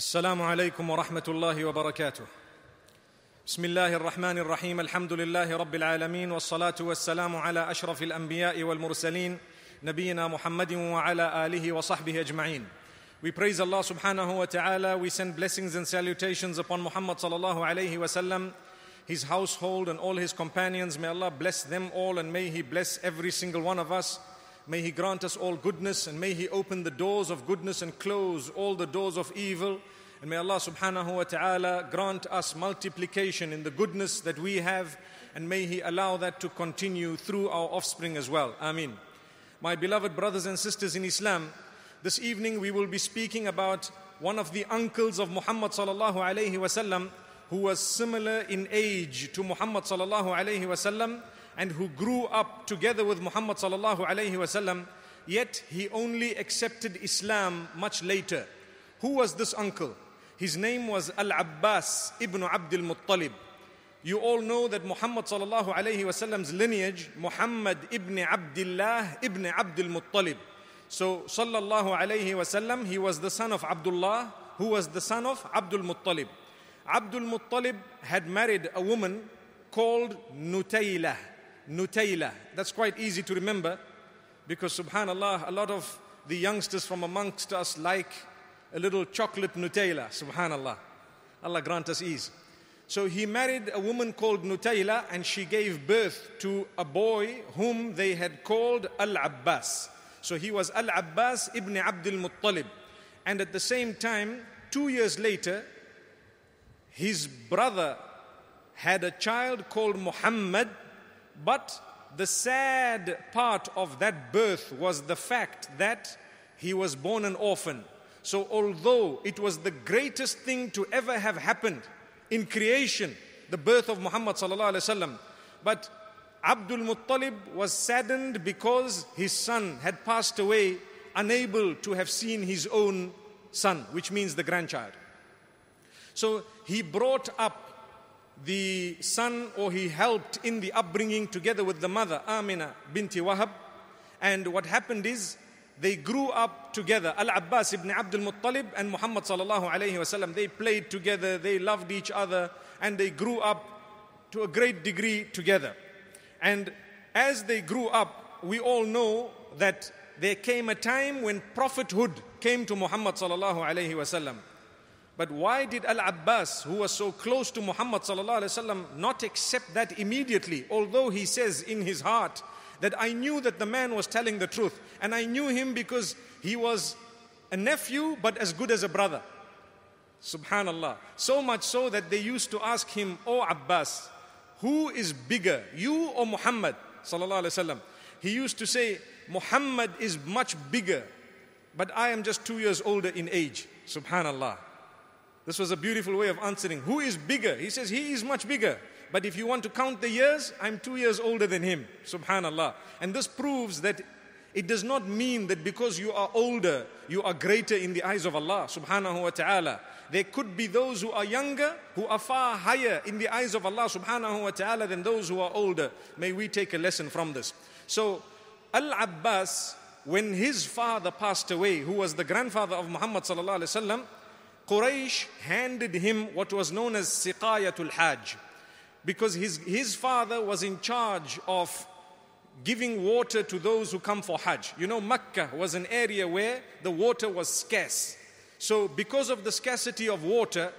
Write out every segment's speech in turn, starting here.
السلام عليكم ورحمه الله وبركاته بسم الله الرحمن الرحيم الحمد لله رب العالمين والصلاه والسلام على اشرف الانبياء والمرسلين نبينا محمد وعلى اله وصحبه اجمعين We praise Allah subhanahu wa ta'ala. We send blessings and salutations upon Muhammad sallallahu alayhi wa sallam, his household and all his companions. May Allah bless them all and may He bless every single one of us. May He grant us all goodness and may He open the doors of goodness and close all the doors of evil. And may Allah subhanahu wa ta'ala grant us multiplication in the goodness that we have and may He allow that to continue through our offspring as well. Amin. My beloved brothers and sisters in Islam, this evening we will be speaking about one of the uncles of Muhammad sallallahu alayhi wasallam who was similar in age to Muhammad sallallahu alayhi wasallam and who grew up together with Muhammad sallallahu alayhi wasallam, yet he only accepted Islam much later. Who was this uncle? His name was Al Abbas ibn Abdul Muttalib. You all know that Muhammad sallallahu alayhi wasallam's lineage, Muhammad ibn Abdullah ibn Abdul Muttalib. So sallallahu alayhi wasallam, he was the son of Abdullah, who was the son of Abdul Muttalib. Abdul Muttalib had married a woman called Nutaylah. Nutayla. That's quite easy to remember because subhanallah, a lot of the youngsters from amongst us like a little chocolate Nutella, subhanallah. Allah grant us ease. So he married a woman called Nutayla and she gave birth to a boy whom they had called Al Abbas. So he was Al Abbas ibn Abdul Muttalib. And at the same time, two years later, his brother had a child called Muhammad but the sad part of that birth was the fact that he was born an orphan. So, although it was the greatest thing to ever have happened in creation, the birth of Muhammad, but Abdul Muttalib was saddened because his son had passed away, unable to have seen his own son, which means the grandchild. So, he brought up the son or he helped in the upbringing together with the mother, Amina binti Wahab. And what happened is they grew up together. Al Abbas ibn Abdul Muttalib and Muhammad sallallahu alayhi wasallam, they played together, they loved each other, and they grew up to a great degree together. And as they grew up, we all know that there came a time when prophethood came to Muhammad sallallahu alayhi wasallam. But why did Al Abbas, who was so close to Muhammad, not accept that immediately, although he says in his heart that I knew that the man was telling the truth, and I knew him because he was a nephew but as good as a brother? Subhanallah. So much so that they used to ask him, O oh Abbas, who is bigger, you or Muhammad? He used to say, Muhammad is much bigger, but I am just two years older in age. Subhanallah. This was a beautiful way of answering. Who is bigger? He says, He is much bigger. But if you want to count the years, I'm two years older than him. Subhanallah. And this proves that it does not mean that because you are older, you are greater in the eyes of Allah subhanahu wa ta'ala. There could be those who are younger, who are far higher in the eyes of Allah subhanahu wa ta'ala than those who are older. May we take a lesson from this. So, Al Abbas, when his father passed away, who was the grandfather of Muhammad sallallahu alayhi wa Quraysh handed him what was known as Siqayatul Hajj because his, his father was in charge of giving water to those who come for Hajj. You know, Mecca was an area where the water was scarce. So, because of the scarcity of water,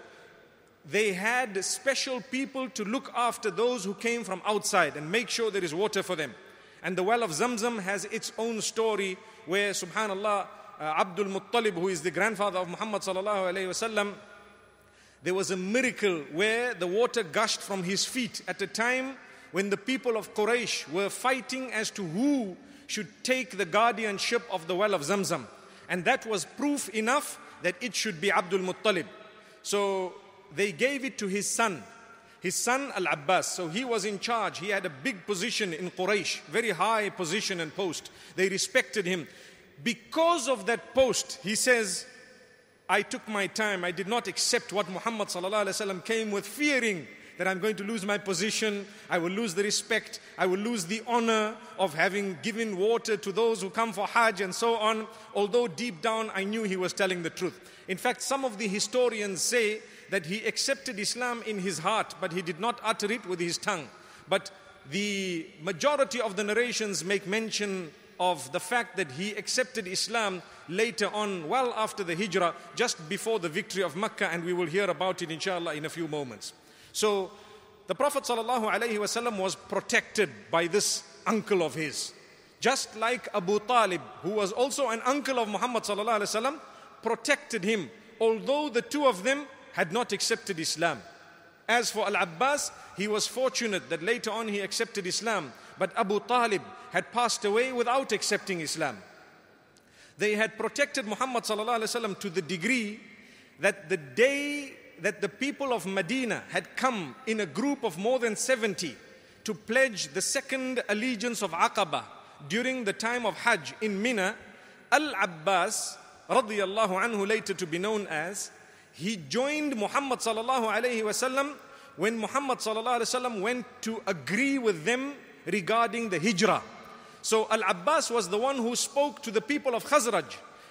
they had special people to look after those who came from outside and make sure there is water for them. And the well of Zamzam has its own story where, subhanAllah, uh, Abdul Muttalib, who is the grandfather of Muhammad sallallahu alayhi wasallam, there was a miracle where the water gushed from his feet at a time when the people of Quraysh were fighting as to who should take the guardianship of the well of Zamzam. And that was proof enough that it should be Abdul Muttalib. So they gave it to his son, his son Al Abbas. So he was in charge. He had a big position in Quraysh, very high position and post. They respected him. Because of that post, he says, I took my time. I did not accept what Muhammad came with, fearing that I'm going to lose my position, I will lose the respect, I will lose the honor of having given water to those who come for Hajj and so on. Although deep down I knew he was telling the truth. In fact, some of the historians say that he accepted Islam in his heart, but he did not utter it with his tongue. But the majority of the narrations make mention of the fact that he accepted Islam later on, well after the Hijrah, just before the victory of Mecca, and we will hear about it inshallah in a few moments. So the Prophet was protected by this uncle of his. Just like Abu Talib, who was also an uncle of Muhammad ﷺ, protected him, although the two of them had not accepted Islam. As for Al Abbas, he was fortunate that later on he accepted Islam. But Abu Talib, had passed away without accepting Islam. They had protected Muhammad to the degree that the day that the people of Medina had come in a group of more than 70 to pledge the second allegiance of Aqaba during the time of Hajj in Mina, Al Abbas, radiallahu anhu, later to be known as, he joined Muhammad when Muhammad went to agree with them regarding the hijrah. So Al Abbas was the one who spoke to the people of Khazraj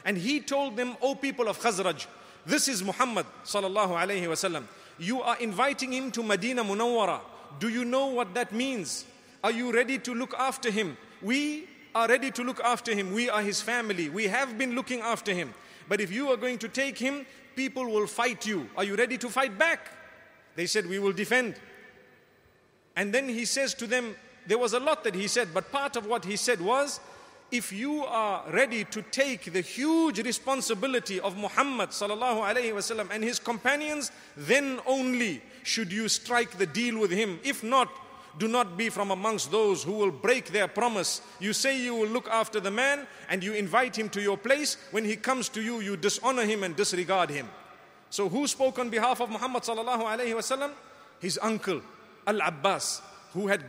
and he told them, O people of Khazraj, this is Muhammad sallallahu alayhi wasallam. You are inviting him to Medina Munawwara. Do you know what that means? Are you ready to look after him? We are ready to look after him. We are his family. We have been looking after him. But if you are going to take him, people will fight you. Are you ready to fight back? They said, We will defend. And then he says to them, there was a lot that he said, but part of what he said was if you are ready to take the huge responsibility of Muhammad and his companions, then only should you strike the deal with him. If not, do not be from amongst those who will break their promise. You say you will look after the man and you invite him to your place. When he comes to you, you dishonor him and disregard him. So who spoke on behalf of Muhammad His uncle, Al-Abbas, who had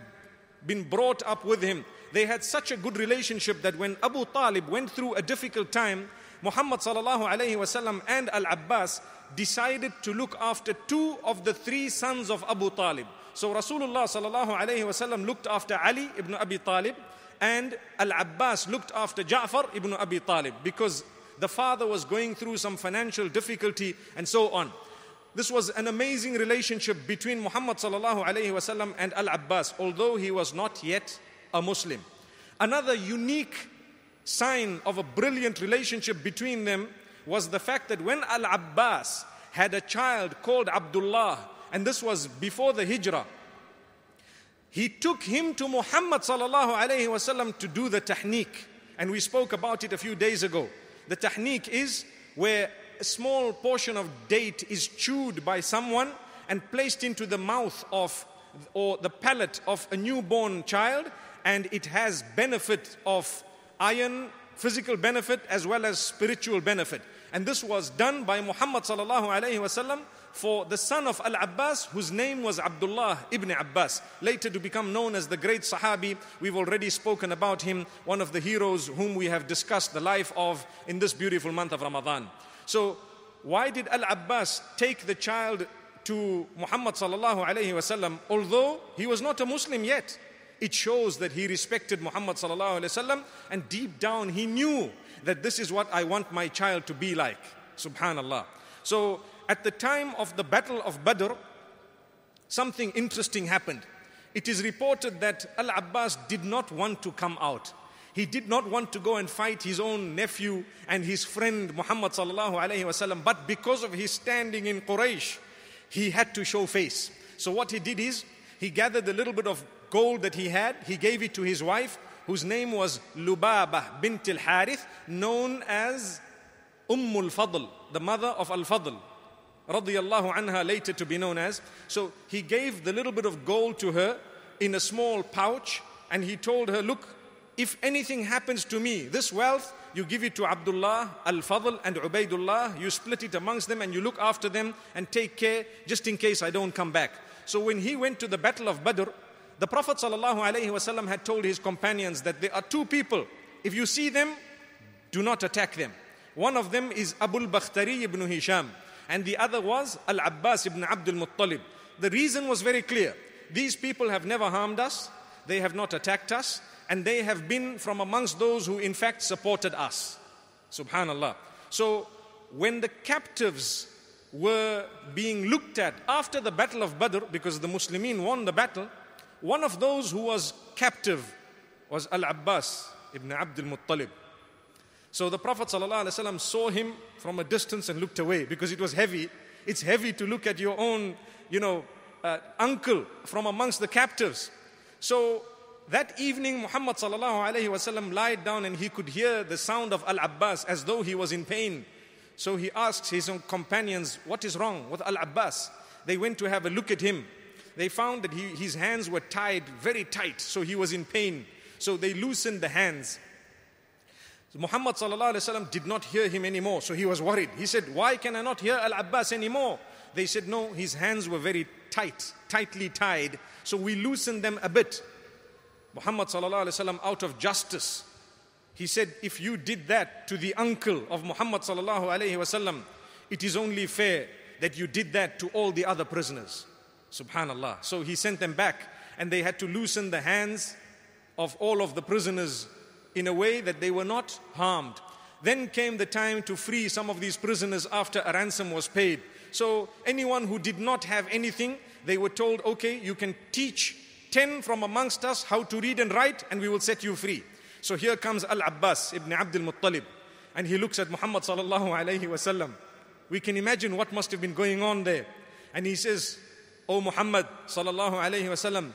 been brought up with him. They had such a good relationship that when Abu Talib went through a difficult time, Muhammad and Al Abbas decided to look after two of the three sons of Abu Talib. So Rasulullah looked after Ali ibn Abi Talib and Al Abbas looked after Ja'far ibn Abi Talib because the father was going through some financial difficulty and so on. This was an amazing relationship between Muhammad and Al Abbas, although he was not yet a Muslim. Another unique sign of a brilliant relationship between them was the fact that when Al Abbas had a child called Abdullah, and this was before the Hijrah, he took him to Muhammad to do the technique. And we spoke about it a few days ago. The technique is where a small portion of date is chewed by someone and placed into the mouth of or the palate of a newborn child, and it has benefit of iron, physical benefit as well as spiritual benefit. And this was done by Muhammad sallallahu alaihi wasallam for the son of Al Abbas, whose name was Abdullah ibn Abbas, later to become known as the great Sahabi. We've already spoken about him, one of the heroes whom we have discussed the life of in this beautiful month of Ramadan. So why did Al-Abbas take the child to Muhammad sallallahu alayhi wasallam although he was not a Muslim yet? It shows that he respected Muhammad sallallahu alayhi wasallam and deep down he knew that this is what I want my child to be like. Subhanallah. So at the time of the battle of Badr something interesting happened. It is reported that Al-Abbas did not want to come out he did not want to go and fight his own nephew and his friend Muhammad sallallahu alaihi wasallam, but because of his standing in Quraysh, he had to show face. So what he did is he gathered a little bit of gold that he had, he gave it to his wife, whose name was Lubaba bint al Harith, known as Umm al Fadl, the mother of Al Fadl, radiyallahu anha, later to be known as. So he gave the little bit of gold to her in a small pouch and he told her, Look, if anything happens to me, this wealth, you give it to Abdullah, Al Fadl, and Ubaidullah. You split it amongst them and you look after them and take care just in case I don't come back. So when he went to the Battle of Badr, the Prophet ﷺ had told his companions that there are two people. If you see them, do not attack them. One of them is Abul Bakhtari ibn Hisham, and the other was Al Abbas ibn Abdul Muttalib. The reason was very clear. These people have never harmed us, they have not attacked us, and they have been from amongst those who in fact supported us. Subhanallah. So when the captives were being looked at after the battle of Badr, because the Muslimin won the battle, one of those who was captive was Al Abbas ibn Abdul Muttalib. So the Prophet ﷺ saw him from a distance and looked away because it was heavy. It's heavy to look at your own, you know, uh, uncle from amongst the captives. So that evening, Muhammad alayhi wasallam lied down and he could hear the sound of Al Abbas as though he was in pain. So he asked his companions, What is wrong with Al Abbas? They went to have a look at him. They found that he, his hands were tied very tight, so he was in pain. So they loosened the hands. So Muhammad alayhi wasallam did not hear him anymore, so he was worried. He said, Why can I not hear Al Abbas anymore? They said, No, his hands were very tight, tightly tied, so we loosened them a bit. Muhammad sallallahu alaihi wasallam out of justice. He said, if you did that to the uncle of Muhammad sallallahu alaihi wasallam, it is only fair that you did that to all the other prisoners. Subhanallah. So he sent them back and they had to loosen the hands of all of the prisoners in a way that they were not harmed. Then came the time to free some of these prisoners after a ransom was paid. So anyone who did not have anything, they were told, okay, you can teach 10 from amongst us how to read and write, and we will set you free. So here comes Al Abbas ibn Abdul Muttalib, and he looks at Muhammad sallallahu alayhi wasallam. We can imagine what must have been going on there. And he says, O Muhammad sallallahu alayhi wasallam,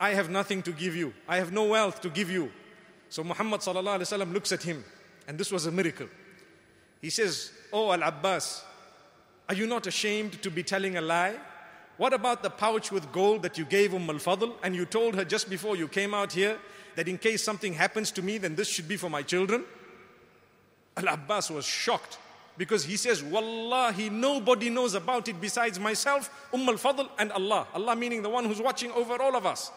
I have nothing to give you. I have no wealth to give you. So Muhammad sallallahu alayhi wasallam looks at him, and this was a miracle. He says, O Al Abbas, are you not ashamed to be telling a lie? What about the pouch with gold that you gave Umm al-Fadl and you told her just before you came out here that in case something happens to me, then this should be for my children? Al-Abbas was shocked because he says, Wallahi, nobody knows about it besides myself, Umm al-Fadl and Allah. Allah meaning the one who's watching over all of us.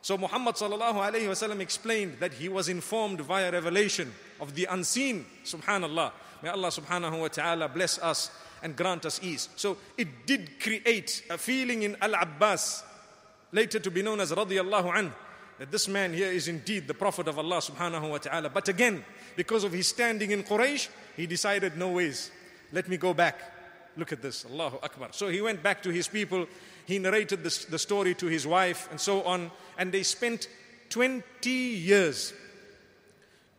So Muhammad sallallahu alayhi wasallam explained that he was informed via revelation of the unseen, subhanallah. May Allah subhanahu wa ta'ala bless us and grant us ease. So it did create a feeling in Al Abbas, later to be known as radiallahu An, that this man here is indeed the Prophet of Allah subhanahu wa ta'ala. But again, because of his standing in Quraysh, he decided, no ways, let me go back. Look at this, Allahu Akbar. So he went back to his people, he narrated this, the story to his wife, and so on, and they spent 20 years.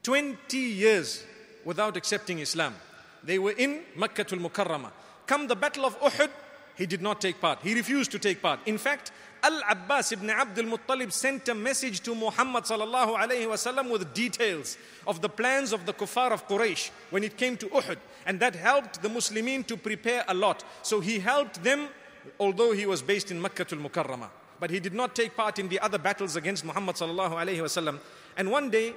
20 years without accepting Islam. They were in al Mukarramah. Come the Battle of Uhud, he did not take part. He refused to take part. In fact, Al Abbas ibn Abdul Muttalib sent a message to Muhammad alayhi wasallam with details of the plans of the kuffar of Quraysh when it came to Uhud. And that helped the Muslimin to prepare a lot. So he helped them, although he was based in al Mukarramah. But he did not take part in the other battles against Muhammad alayhi wasallam. And one day,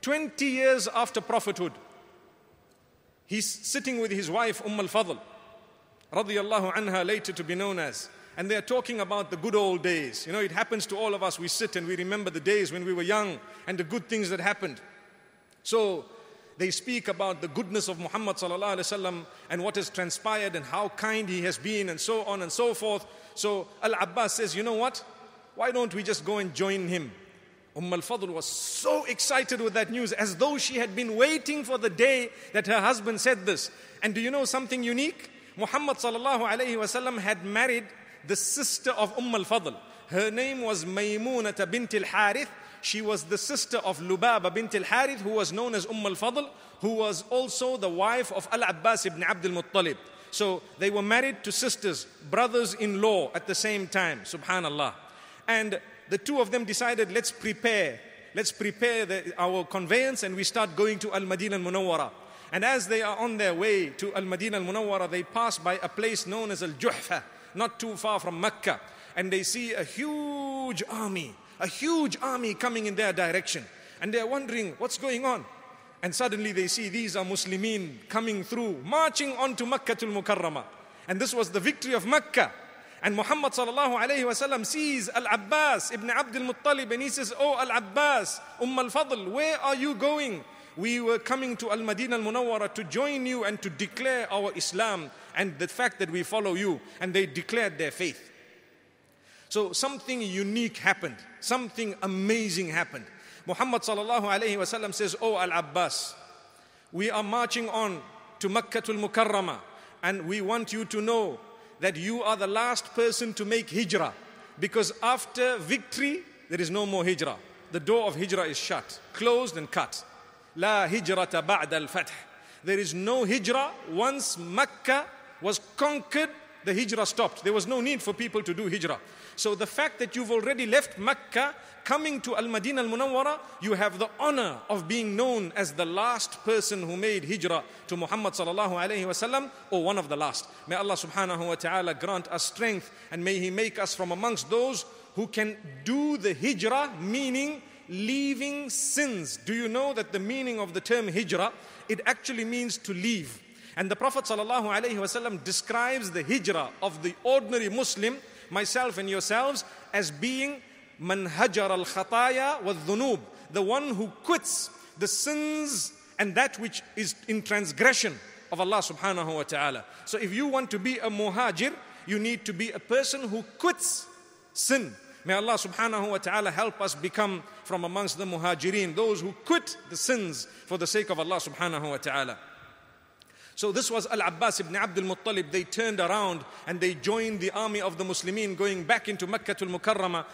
20 years after prophethood, He's sitting with his wife, Umm al Fadl, radiyallahu anha, later to be known as. And they are talking about the good old days. You know, it happens to all of us. We sit and we remember the days when we were young and the good things that happened. So they speak about the goodness of Muhammad وسلم, and what has transpired and how kind he has been and so on and so forth. So Al Abbas says, You know what? Why don't we just go and join him? Umm al-Fadl was so excited with that news as though she had been waiting for the day that her husband said this. And do you know something unique? Muhammad sallallahu alayhi wasallam had married the sister of Umm al-Fadl. Her name was Maymunata bint al-Harith. She was the sister of Lubaba bint al-Harith who was known as Umm al-Fadl, who was also the wife of Al-Abbas ibn Abdul muttalib So they were married to sisters, brothers-in-law at the same time. Subhanallah. And the two of them decided, let's prepare. Let's prepare the, our conveyance and we start going to Al Madinah Al Munawwara. And as they are on their way to Al Madinah Al Munawwara, they pass by a place known as Al Juhfa, not too far from Mecca. And they see a huge army, a huge army coming in their direction. And they're wondering, what's going on? And suddenly they see these are Muslimin coming through, marching on to Makkah al Mukarramah. And this was the victory of Mecca. And Muhammad sallallahu alayhi wasallam sees Al Abbas ibn Abdul Muttalib and he says, Oh Al Abbas, Umm al Fadl, where are you going? We were coming to Al Madinah Al Munawwara to join you and to declare our Islam and the fact that we follow you. And they declared their faith. So something unique happened, something amazing happened. Muhammad sallallahu alayhi wasallam says, Oh Al Abbas, we are marching on to Makkah al Mukarramah and we want you to know that you are the last person to make hijrah. Because after victory, there is no more hijrah. The door of hijrah is shut, closed and cut. La hijrata ba'da al-fath. There is no hijrah. Once Mecca was conquered, the hijrah stopped. There was no need for people to do hijrah. So the fact that you've already left Mecca, coming to Al Madinah Al Munawwara, you have the honor of being known as the last person who made hijrah to Muhammad sallallahu alaihi wasallam, or one of the last. May Allah subhanahu wa taala grant us strength, and may He make us from amongst those who can do the hijrah, meaning leaving sins. Do you know that the meaning of the term hijrah? It actually means to leave. And the Prophet ﷺ describes the hijrah of the ordinary Muslim myself and yourselves as being manhajar al khataya wa dhunub, the one who quits the sins and that which is in transgression of Allah subhanahu wa ta'ala. So if you want to be a muhajir, you need to be a person who quits sin. May Allah subhanahu wa ta'ala help us become from amongst the muhajirin, those who quit the sins for the sake of Allah subhanahu wa ta'ala. So this was Al-Abbas ibn Abdul Muttalib. They turned around and they joined the army of the Muslimin going back into Mecca al-Mukarramah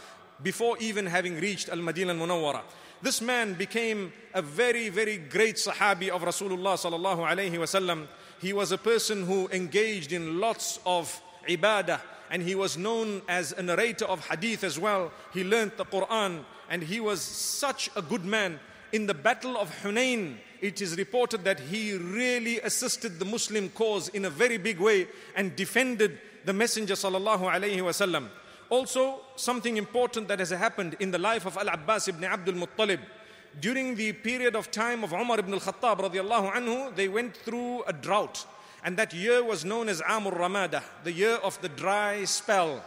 before even having reached Al-Madinah al-Munawwara. This man became a very, very great Sahabi of Rasulullah sallallahu alayhi wasallam. He was a person who engaged in lots of ibadah and he was known as a narrator of hadith as well. He learnt the Quran and he was such a good man. In the battle of Hunain, it is reported that he really assisted the Muslim cause in a very big way and defended the Messenger Also, something important that has happened in the life of Al Abbas ibn Abdul Muttalib. During the period of time of Umar ibn al Khattab, anhu, they went through a drought. And that year was known as Amur Ramada, the year of the dry spell.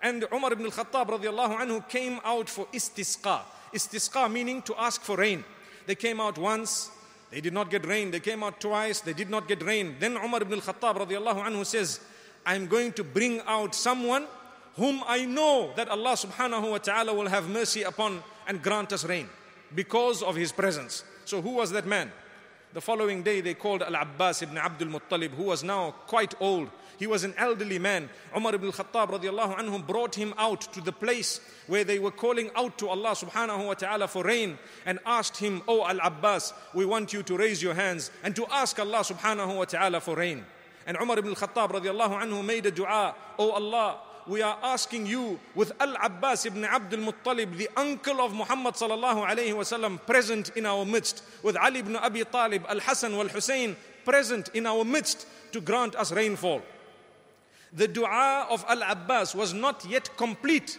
And Umar ibn al Khattab radiallahu anhu came out for istisqa. Istisqa meaning to ask for rain. They came out once, they did not get rain. They came out twice. They did not get rain. Then Umar ibn al-Khattab radiallahu anhu says, I'm going to bring out someone whom I know that Allah subhanahu wa ta'ala will have mercy upon and grant us rain because of his presence. So who was that man? The following day, they called Al Abbas ibn Abdul Muttalib, who was now quite old. He was an elderly man. Umar ibn Khattab radiallahu anhum brought him out to the place where they were calling out to Allah subhanahu wa ta'ala for rain and asked him, O Al Abbas, we want you to raise your hands and to ask Allah subhanahu wa ta'ala for rain. And Umar ibn Khattab radiallahu anhu made a dua, O Allah, we are asking you with Al Abbas ibn Abdul Muttalib, the uncle of Muhammad sallallahu alayhi wasallam, present in our midst, with Ali ibn Abi Talib, Al Hassan wal Hussein, present in our midst to grant us rainfall. The dua of Al Abbas was not yet complete,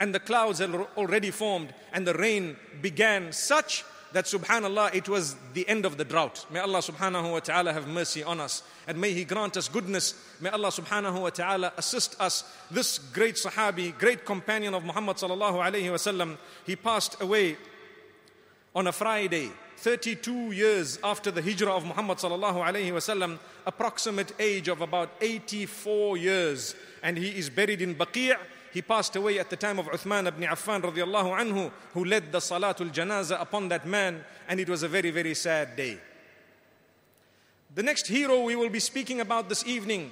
and the clouds had already formed, and the rain began such that subhanallah it was the end of the drought may allah subhanahu wa ta'ala have mercy on us and may he grant us goodness may allah subhanahu wa ta'ala assist us this great sahabi great companion of muhammad sallallahu alaihi wasallam he passed away on a friday 32 years after the hijrah of muhammad sallallahu alaihi wasallam approximate age of about 84 years and he is buried in baqi' He passed away at the time of Uthman ibn Affan radiallahu anhu, who led the Salatul Janaza upon that man, and it was a very, very sad day. The next hero we will be speaking about this evening,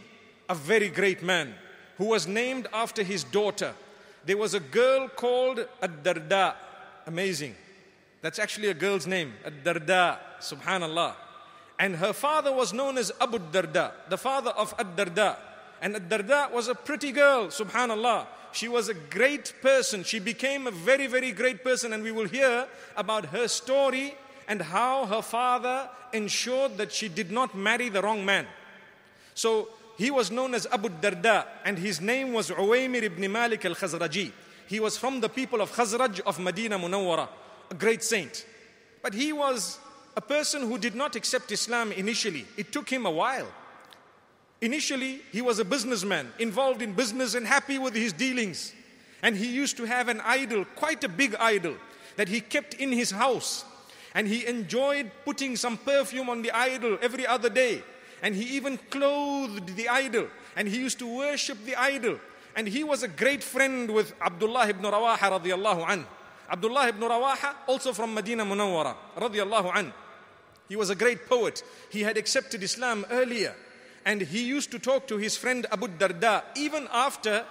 a very great man, who was named after his daughter. There was a girl called Ad-Darda. Amazing. That's actually a girl's name, Ad-Darda, subhanallah. And her father was known as Abu Darda, the father of Ad-Darda. And darda was a pretty girl, subhanallah. She was a great person. She became a very, very great person. And we will hear about her story and how her father ensured that she did not marry the wrong man. So he was known as Abu Darda, and his name was Uwaymir ibn Malik al Khazraji. He was from the people of Khazraj of Medina Munawwara, a great saint. But he was a person who did not accept Islam initially. It took him a while. Initially, he was a businessman, involved in business and happy with his dealings. And he used to have an idol, quite a big idol, that he kept in his house. And he enjoyed putting some perfume on the idol every other day. And he even clothed the idol. And he used to worship the idol. And he was a great friend with Abdullah ibn Rawaha radiallahu Abdullah ibn Rawaha, also from Medina Munawwara, radiallahu He was a great poet. He had accepted Islam earlier and he used to talk to his friend Abu Darda even after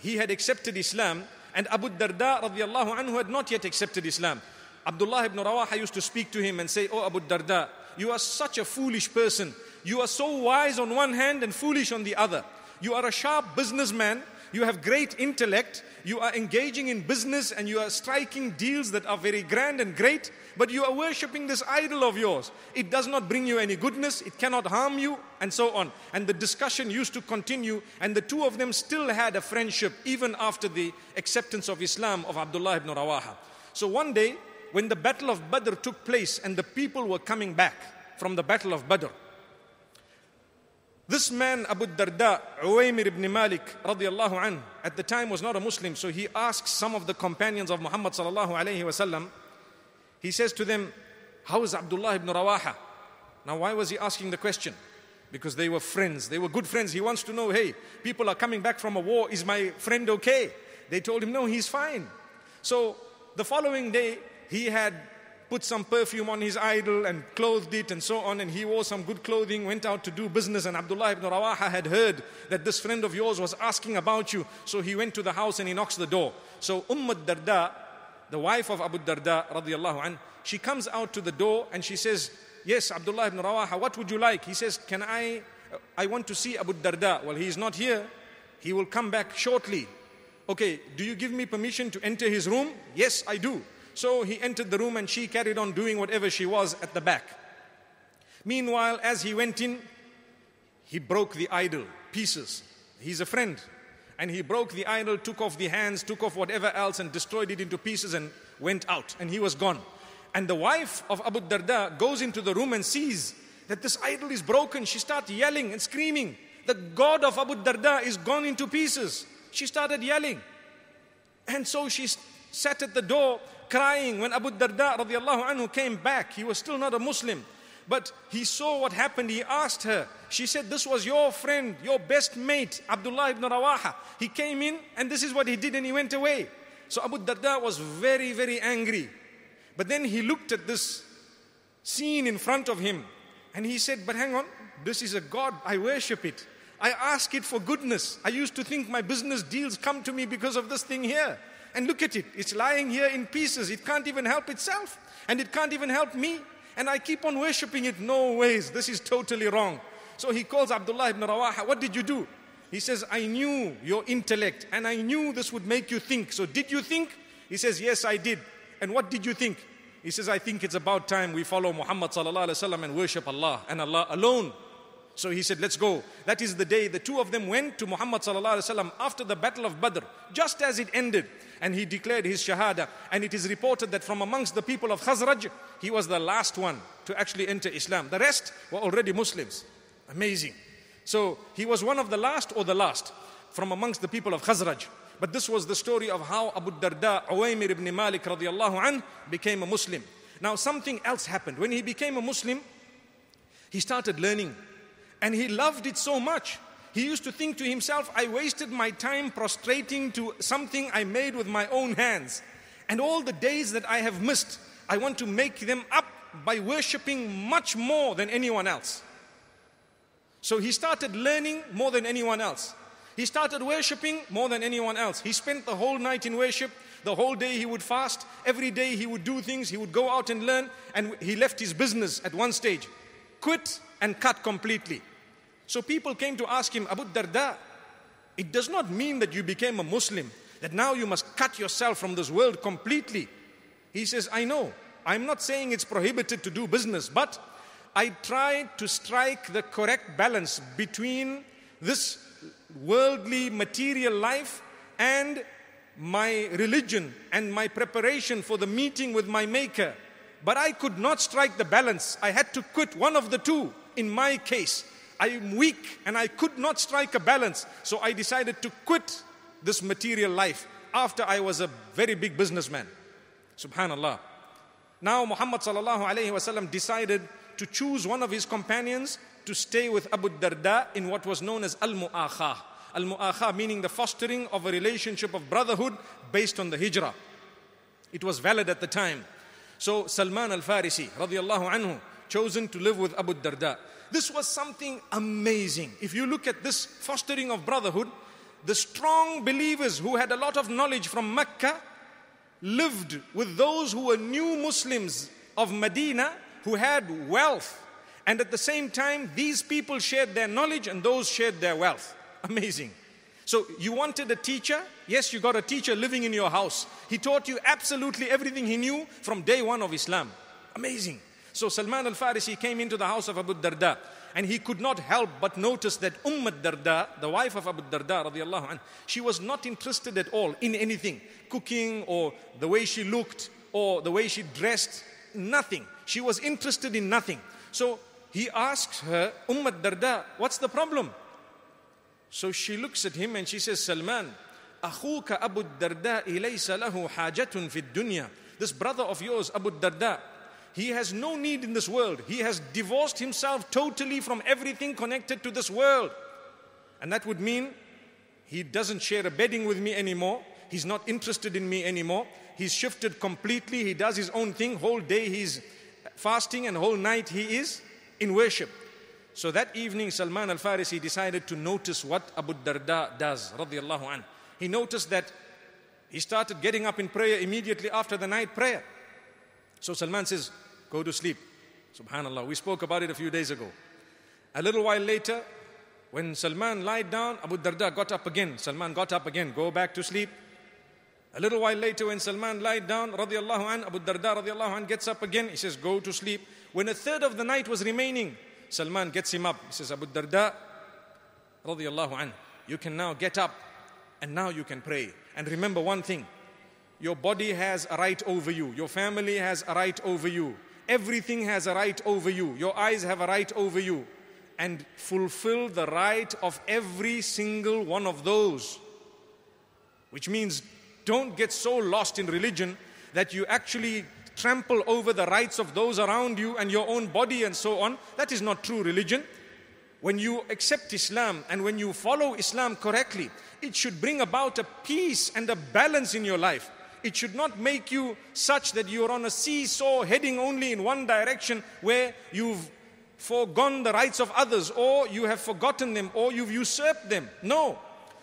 he had accepted Islam and Abu Darda radiallahu anhu had not yet accepted Islam. Abdullah ibn Rawaha used to speak to him and say, Oh Abu Darda, you are such a foolish person. You are so wise on one hand and foolish on the other. You are a sharp businessman you have great intellect, you are engaging in business and you are striking deals that are very grand and great, but you are worshipping this idol of yours. It does not bring you any goodness, it cannot harm you, and so on. And the discussion used to continue, and the two of them still had a friendship even after the acceptance of Islam of Abdullah ibn Rawaha. So one day, when the Battle of Badr took place and the people were coming back from the Battle of Badr, this man, Abu Darda, Uwaymir ibn Malik, radiallahu at the time was not a Muslim, so he asks some of the companions of Muhammad sallallahu he says to them, How is Abdullah ibn Rawaha? Now, why was he asking the question? Because they were friends, they were good friends. He wants to know, Hey, people are coming back from a war, is my friend okay? They told him, No, he's fine. So the following day, he had put some perfume on his idol and clothed it and so on. And he wore some good clothing, went out to do business. And Abdullah ibn Rawaha had heard that this friend of yours was asking about you. So he went to the house and he knocks the door. So Umm Darda, the wife of Abu Darda, radiallahu an, she comes out to the door and she says, Yes, Abdullah ibn Rawaha, what would you like? He says, Can I, I want to see Abu Darda. Well, he is not here. He will come back shortly. Okay, do you give me permission to enter his room? Yes, I do. So he entered the room and she carried on doing whatever she was at the back. Meanwhile, as he went in, he broke the idol pieces. He's a friend. And he broke the idol, took off the hands, took off whatever else, and destroyed it into pieces and went out. And he was gone. And the wife of Abu Darda goes into the room and sees that this idol is broken. She starts yelling and screaming. The God of Abu Darda is gone into pieces. She started yelling. And so she sat at the door crying when Abu Darda radiallahu anhu came back. He was still not a Muslim. But he saw what happened. He asked her. She said, This was your friend, your best mate, Abdullah ibn Rawaha. He came in and this is what he did and he went away. So Abu Darda was very, very angry. But then he looked at this scene in front of him and he said, But hang on, this is a God, I worship it. I ask it for goodness. I used to think my business deals come to me because of this thing here. And look at it. It's lying here in pieces. It can't even help itself. And it can't even help me. And I keep on worshipping it. No ways. This is totally wrong. So he calls Abdullah ibn Rawaha. What did you do? He says, I knew your intellect and I knew this would make you think. So did you think? He says, Yes, I did. And what did you think? He says, I think it's about time we follow Muhammad sallallahu alaihi wasallam and worship Allah and Allah alone. So he said, Let's go. That is the day the two of them went to Muhammad after the battle of Badr, just as it ended and he declared his Shahada. And it is reported that from amongst the people of Khazraj, he was the last one to actually enter Islam. The rest were already Muslims. Amazing. So he was one of the last or the last from amongst the people of Khazraj. But this was the story of how Abu Darda, Uwaymir ibn Malik radiallahu an, became a Muslim. Now something else happened. When he became a Muslim, he started learning. And he loved it so much he used to think to himself, I wasted my time prostrating to something I made with my own hands. And all the days that I have missed, I want to make them up by worshipping much more than anyone else. So he started learning more than anyone else. He started worshipping more than anyone else. He spent the whole night in worship. The whole day he would fast. Every day he would do things. He would go out and learn. And he left his business at one stage, quit and cut completely. So people came to ask him, Abu Darda, it does not mean that you became a Muslim, that now you must cut yourself from this world completely. He says, I know. I'm not saying it's prohibited to do business, but I try to strike the correct balance between this worldly material life and my religion and my preparation for the meeting with my maker. But I could not strike the balance. I had to quit one of the two in my case. I am weak and I could not strike a balance. So I decided to quit this material life after I was a very big businessman. Subhanallah. Now Muhammad sallallahu alayhi wasallam decided to choose one of his companions to stay with Abu Darda in what was known as Al-Mu'akha. Al-Mu'akha meaning the fostering of a relationship of brotherhood based on the hijrah. It was valid at the time. So Salman al-Farisi radiyallahu anhu chosen to live with Abu Darda. This was something amazing. If you look at this fostering of brotherhood, the strong believers who had a lot of knowledge from Mecca lived with those who were new Muslims of Medina who had wealth. And at the same time, these people shared their knowledge and those shared their wealth. Amazing. So, you wanted a teacher? Yes, you got a teacher living in your house. He taught you absolutely everything he knew from day one of Islam. Amazing. So Salman al Farisi came into the house of Abu Darda and he could not help but notice that Umm Darda, the wife of Abu Darda, radiallahu anh, she was not interested at all in anything cooking or the way she looked or the way she dressed, nothing. She was interested in nothing. So he asked her, Umm Darda, what's the problem? So she looks at him and she says, Salman, أخوك أبو الدرداء ليس له حاجة في الدنيا. This brother of yours, Abu Darda, he has no need in this world. He has divorced himself totally from everything connected to this world. And that would mean he doesn't share a bedding with me anymore. He's not interested in me anymore. He's shifted completely. He does his own thing. Whole day he's fasting and whole night he is in worship. So that evening, Salman al Farisi decided to notice what Abu Darda does. anh. He noticed that he started getting up in prayer immediately after the night prayer. So Salman says, Go to sleep. Subhanallah. We spoke about it a few days ago. A little while later, when Salman lied down, Abu Darda got up again. Salman got up again. Go back to sleep. A little while later, when Salman lied down, radiallahu an, Abu Darda radiallahu an, gets up again. He says, Go to sleep. When a third of the night was remaining, Salman gets him up. He says, Abu Darda radiallahu an, you can now get up and now you can pray. And remember one thing your body has a right over you, your family has a right over you. Everything has a right over you. Your eyes have a right over you. And fulfill the right of every single one of those. Which means don't get so lost in religion that you actually trample over the rights of those around you and your own body and so on. That is not true religion. When you accept Islam and when you follow Islam correctly, it should bring about a peace and a balance in your life. It should not make you such that you're on a seesaw heading only in one direction where you've forgone the rights of others or you have forgotten them or you've usurped them. No.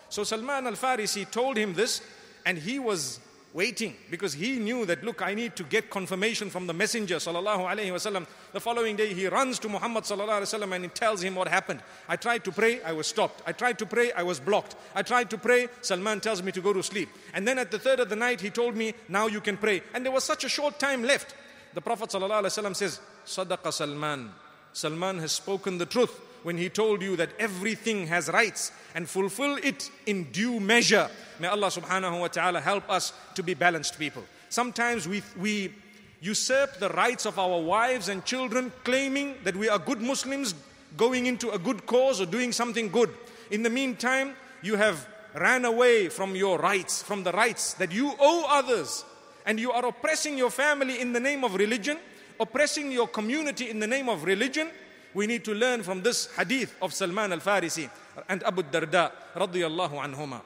So Salman al Farisi told him this and he was waiting because he knew that look i need to get confirmation from the messenger sallallahu alaihi wasallam the following day he runs to muhammad sallallahu alaihi wasallam and he tells him what happened i tried to pray i was stopped i tried to pray i was blocked i tried to pray salman tells me to go to sleep and then at the third of the night he told me now you can pray and there was such a short time left the prophet sallallahu alaihi wasallam says sadaqa salman salman has spoken the truth when he told you that everything has rights and fulfill it in due measure. May Allah subhanahu wa ta'ala help us to be balanced people. Sometimes we, we usurp the rights of our wives and children, claiming that we are good Muslims going into a good cause or doing something good. In the meantime, you have ran away from your rights, from the rights that you owe others, and you are oppressing your family in the name of religion, oppressing your community in the name of religion we need to learn from this hadith of Salman al-Farisi and Abu Darda radiyallahu anhuma.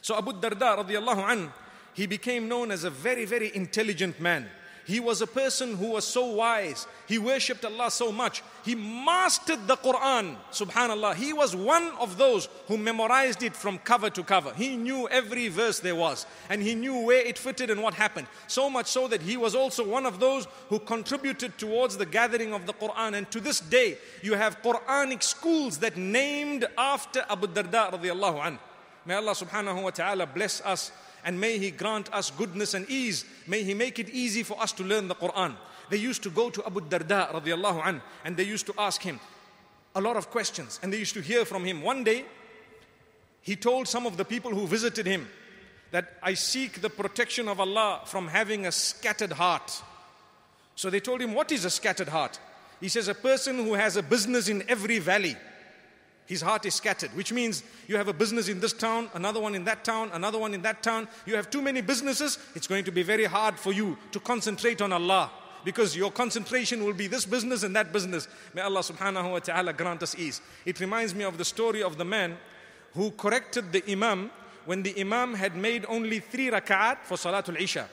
So Abu Darda radiyallahu an, he became known as a very, very intelligent man. He was a person who was so wise. He worshipped Allah so much. He mastered the Quran. Subhanallah. He was one of those who memorized it from cover to cover. He knew every verse there was and he knew where it fitted and what happened. So much so that he was also one of those who contributed towards the gathering of the Quran. And to this day, you have Quranic schools that named after Abu Darda radiallahu anhu. May Allah subhanahu wa ta'ala bless us and may He grant us goodness and ease. May He make it easy for us to learn the Quran. They used to go to Abu Darda radiallahu an, and they used to ask him a lot of questions and they used to hear from him. One day, he told some of the people who visited him that I seek the protection of Allah from having a scattered heart. So they told him, What is a scattered heart? He says, A person who has a business in every valley. His heart is scattered, which means you have a business in this town, another one in that town, another one in that town. You have too many businesses, it's going to be very hard for you to concentrate on Allah because your concentration will be this business and that business. May Allah subhanahu wa ta'ala grant us ease. It reminds me of the story of the man who corrected the Imam when the Imam had made only three rak'at for Salatul Isha.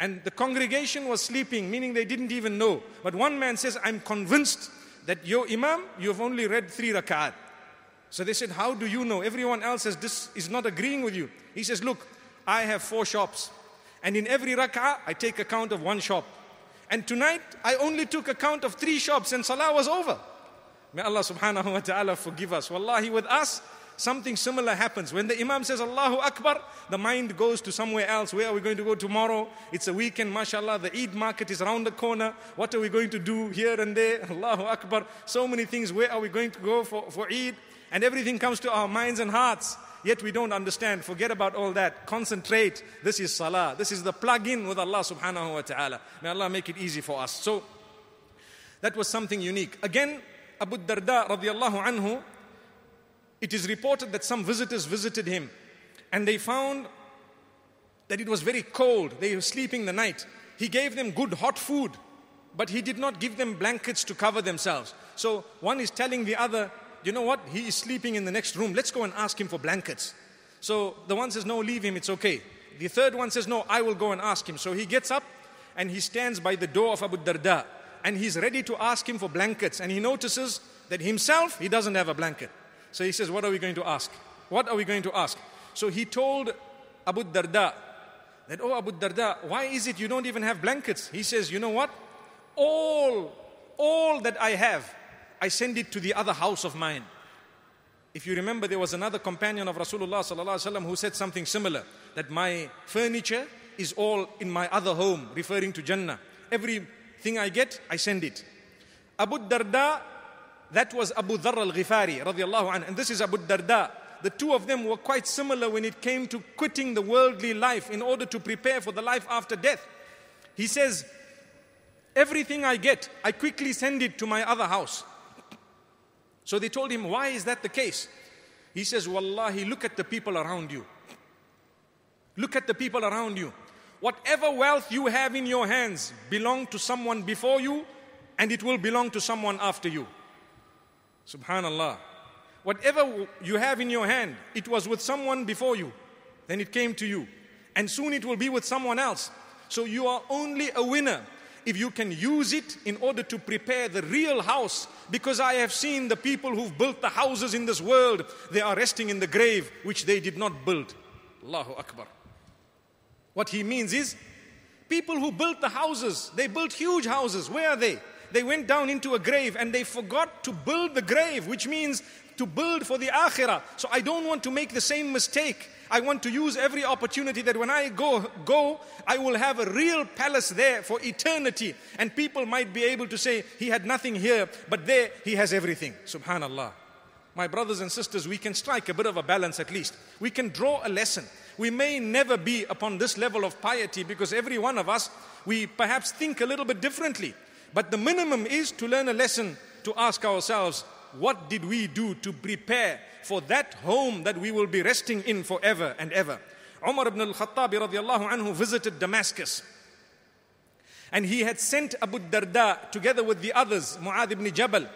And the congregation was sleeping, meaning they didn't even know. But one man says, I'm convinced that your Imam, you've only read three rak'at. So they said, How do you know? Everyone else says, This is not agreeing with you. He says, Look, I have four shops. And in every rak'ah, I take account of one shop. And tonight, I only took account of three shops and salah was over. May Allah subhanahu wa ta'ala forgive us. Wallahi, with us, something similar happens. When the Imam says Allahu Akbar, the mind goes to somewhere else. Where are we going to go tomorrow? It's a weekend, mashallah. The Eid market is around the corner. What are we going to do here and there? Allahu Akbar. So many things. Where are we going to go for, for Eid? and everything comes to our minds and hearts. Yet we don't understand. Forget about all that. Concentrate. This is salah. This is the plug in with Allah subhanahu wa ta'ala. May Allah make it easy for us. So that was something unique. Again, Abu Darda radiallahu anhu, it is reported that some visitors visited him and they found that it was very cold. They were sleeping the night. He gave them good hot food, but he did not give them blankets to cover themselves. So one is telling the other, you know what? He is sleeping in the next room. Let's go and ask him for blankets. So the one says, no, leave him. It's okay. The third one says, no, I will go and ask him. So he gets up and he stands by the door of Abu Darda and he's ready to ask him for blankets. And he notices that himself, he doesn't have a blanket. So he says, what are we going to ask? What are we going to ask? So he told Abu Darda that, oh, Abu Darda, why is it you don't even have blankets? He says, you know what? All, all that I have I send it to the other house of mine. If you remember, there was another companion of Rasulullah who said something similar that my furniture is all in my other home, referring to Jannah. Everything I get, I send it. Abu Darda, that was Abu Dharr al Ghifari, and this is Abu Darda. The two of them were quite similar when it came to quitting the worldly life in order to prepare for the life after death. He says, Everything I get, I quickly send it to my other house. So they told him, Why is that the case? He says, Wallahi, look at the people around you. Look at the people around you. Whatever wealth you have in your hands belong to someone before you and it will belong to someone after you. Subhanallah. Whatever you have in your hand, it was with someone before you, then it came to you, and soon it will be with someone else. So you are only a winner if you can use it in order to prepare the real house. Because I have seen the people who've built the houses in this world, they are resting in the grave which they did not build. Allahu Akbar. What he means is people who built the houses, they built huge houses. Where are they? They went down into a grave and they forgot to build the grave, which means to build for the akhirah. So I don't want to make the same mistake I want to use every opportunity that when I go, go, I will have a real palace there for eternity. And people might be able to say, he had nothing here, but there he has everything. Subhanallah. My brothers and sisters, we can strike a bit of a balance at least. We can draw a lesson. We may never be upon this level of piety because every one of us, we perhaps think a little bit differently. But the minimum is to learn a lesson, to ask ourselves, what did we do to prepare for that home that we will be resting in forever and ever. Umar ibn al-Khattab radiallahu anhu visited Damascus. And he had sent Abu Darda together with the others, Mu'adh ibn Jabal,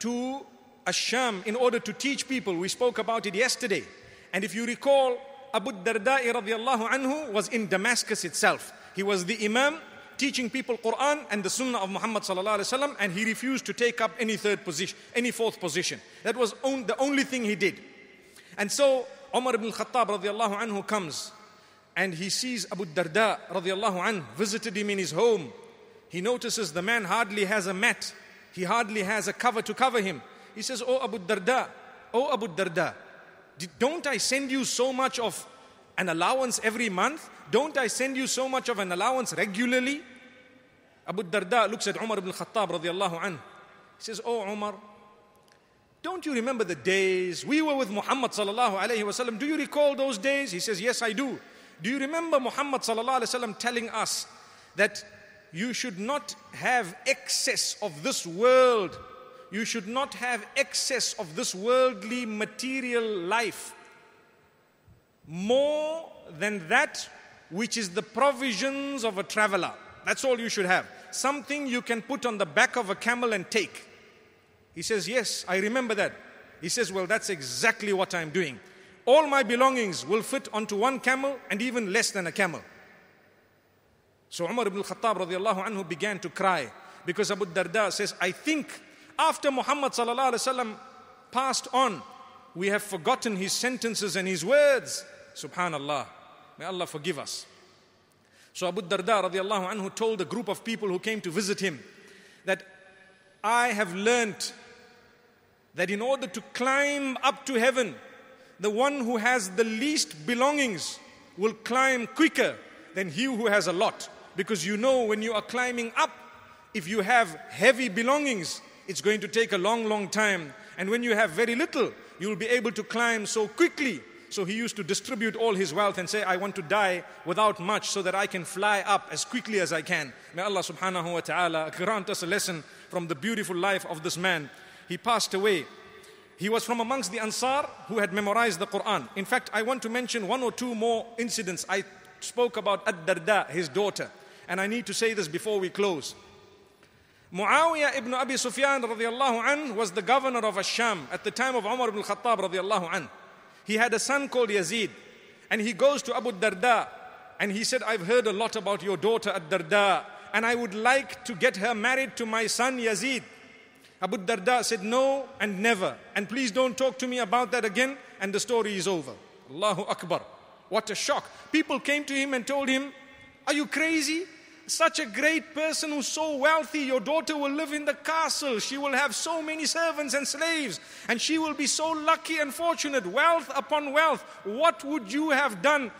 to Asham in order to teach people. We spoke about it yesterday. And if you recall, Abu Darda anhu was in Damascus itself. He was the Imam teaching people Quran and the Sunnah of Muhammad and he refused to take up any third position, any fourth position. That was on, the only thing he did. And so Umar ibn Khattab radiallahu anhu comes, and he sees Abu Darda radiallahu anhu visited him in his home. He notices the man hardly has a mat, he hardly has a cover to cover him. He says, "Oh Abu Darda, oh Abu Darda, don't I send you so much of?" an allowance every month? Don't I send you so much of an allowance regularly? Abu Darda looks at Umar ibn Khattab radiallahu anhu. He says, Oh Umar, don't you remember the days we were with Muhammad sallallahu alayhi wasallam? Do you recall those days? He says, Yes, I do. Do you remember Muhammad sallallahu alayhi wasallam telling us that you should not have excess of this world? You should not have excess of this worldly material life. More than that which is the provisions of a traveler. That's all you should have. Something you can put on the back of a camel and take. He says, Yes, I remember that. He says, Well, that's exactly what I'm doing. All my belongings will fit onto one camel and even less than a camel. So Umar ibn Khattab radiallahu anhu began to cry because Abu Darda says, I think after Muhammad sallallahu wasallam passed on, we have forgotten his sentences and his words. Subhanallah. May Allah forgive us. So Abu Darda radiallahu anhu told a group of people who came to visit him that I have learnt that in order to climb up to heaven, the one who has the least belongings will climb quicker than he who has a lot. Because you know when you are climbing up, if you have heavy belongings, it's going to take a long, long time. And when you have very little, you will be able to climb so quickly so he used to distribute all his wealth and say, I want to die without much so that I can fly up as quickly as I can. May Allah subhanahu wa ta'ala grant us a lesson from the beautiful life of this man. He passed away. He was from amongst the Ansar who had memorized the Quran. In fact, I want to mention one or two more incidents. I spoke about Ad Darda, his daughter, and I need to say this before we close. Muawiyah ibn Abi Sufyan was the governor of Asham at the time of Umar ibn Khattab radiallahu anhu. He had a son called Yazid. And he goes to Abu Darda and he said, I've heard a lot about your daughter at Darda and I would like to get her married to my son Yazid. Abu Darda said, No and never. And please don't talk to me about that again. And the story is over. Allahu Akbar. What a shock. People came to him and told him, Are you crazy? such a great person who's so wealthy. Your daughter will live in the castle. She will have so many servants and slaves, and she will be so lucky and fortunate, wealth upon wealth. What would you have done?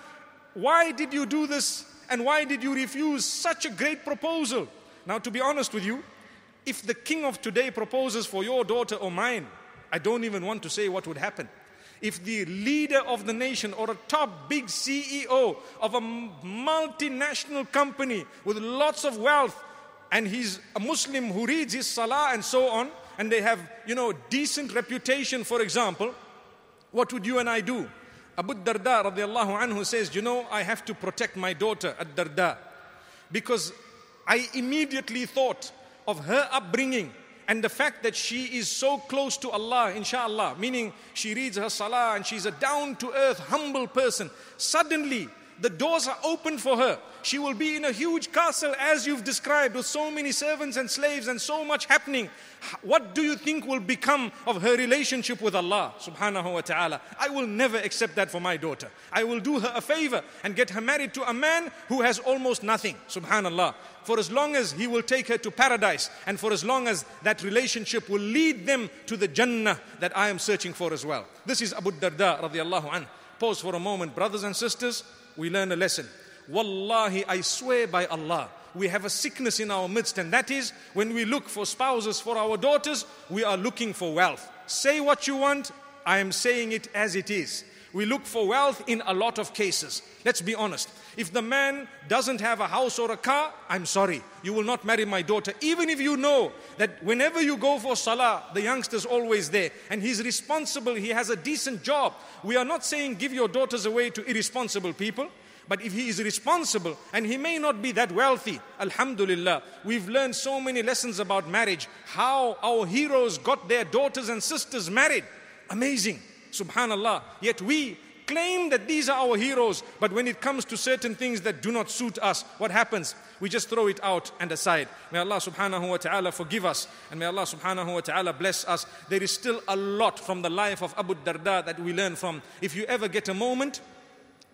Why did you do this? And why did you refuse such a great proposal? Now, to be honest with you, if the king of today proposes for your daughter or mine, I don't even want to say what would happen if the leader of the nation or a top big CEO of a multinational company with lots of wealth and he's a Muslim who reads his salah and so on, and they have, you know, decent reputation, for example, what would you and I do? Abu Darda radiallahu anhu says, you know, I have to protect my daughter, Ad Darda, because I immediately thought of her upbringing and the fact that she is so close to Allah, inshallah, meaning she reads her salah and she's a down to earth, humble person, suddenly the doors are open for her. She will be in a huge castle, as you've described, with so many servants and slaves and so much happening. What do you think will become of her relationship with Allah subhanahu wa ta'ala? I will never accept that for my daughter. I will do her a favor and get her married to a man who has almost nothing, subhanallah. For as long as he will take her to paradise and for as long as that relationship will lead them to the Jannah that I am searching for as well. This is Abu Darda radiallahu anhu. Pause for a moment, brothers and sisters we learn a lesson. Wallahi, I swear by Allah, we have a sickness in our midst, and that is when we look for spouses for our daughters, we are looking for wealth. Say what you want, I am saying it as it is. We look for wealth in a lot of cases. Let's be honest. If the man doesn't have a house or a car, I'm sorry, you will not marry my daughter. Even if you know that whenever you go for salah, the youngster's always there and he's responsible, he has a decent job. We are not saying give your daughters away to irresponsible people. But if he is responsible and he may not be that wealthy, Alhamdulillah, we've learned so many lessons about marriage, how our heroes got their daughters and sisters married. Amazing, subhanallah. Yet we claim that these are our heroes, but when it comes to certain things that do not suit us, what happens? We just throw it out and aside. May Allah subhanahu wa ta'ala forgive us and may Allah subhanahu wa ta'ala bless us. There is still a lot from the life of Abu Darda that we learn from. If you ever get a moment,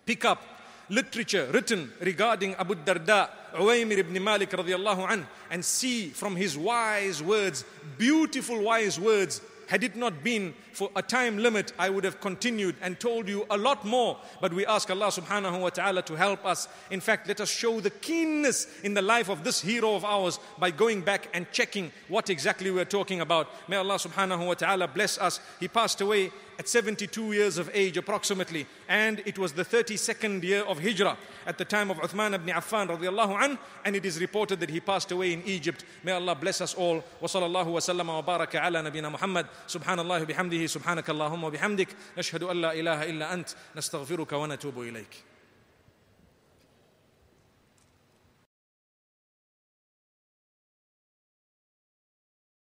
pick up literature written regarding Abu Darda, Uwaymir ibn Malik radiallahu anh, and see from his wise words, beautiful wise words, had it not been for a time limit, I would have continued and told you a lot more. But we ask Allah subhanahu wa ta'ala to help us. In fact, let us show the keenness in the life of this hero of ours by going back and checking what exactly we're talking about. May Allah subhanahu wa ta'ala bless us. He passed away at 72 years of age approximately. And it was the 32nd year of Hijrah at the time of Uthman ibn Affan radiallahu an. And it is reported that he passed away in Egypt. May Allah bless us all. Wa sallallahu wa sallama wa baraka ala nabina Muhammad. Subhanallah bihamdihi, subhanakallahumma bihamdik. Nashhadu an la ilaha illa ant. Nastaghfiruka wa natubu ilayk.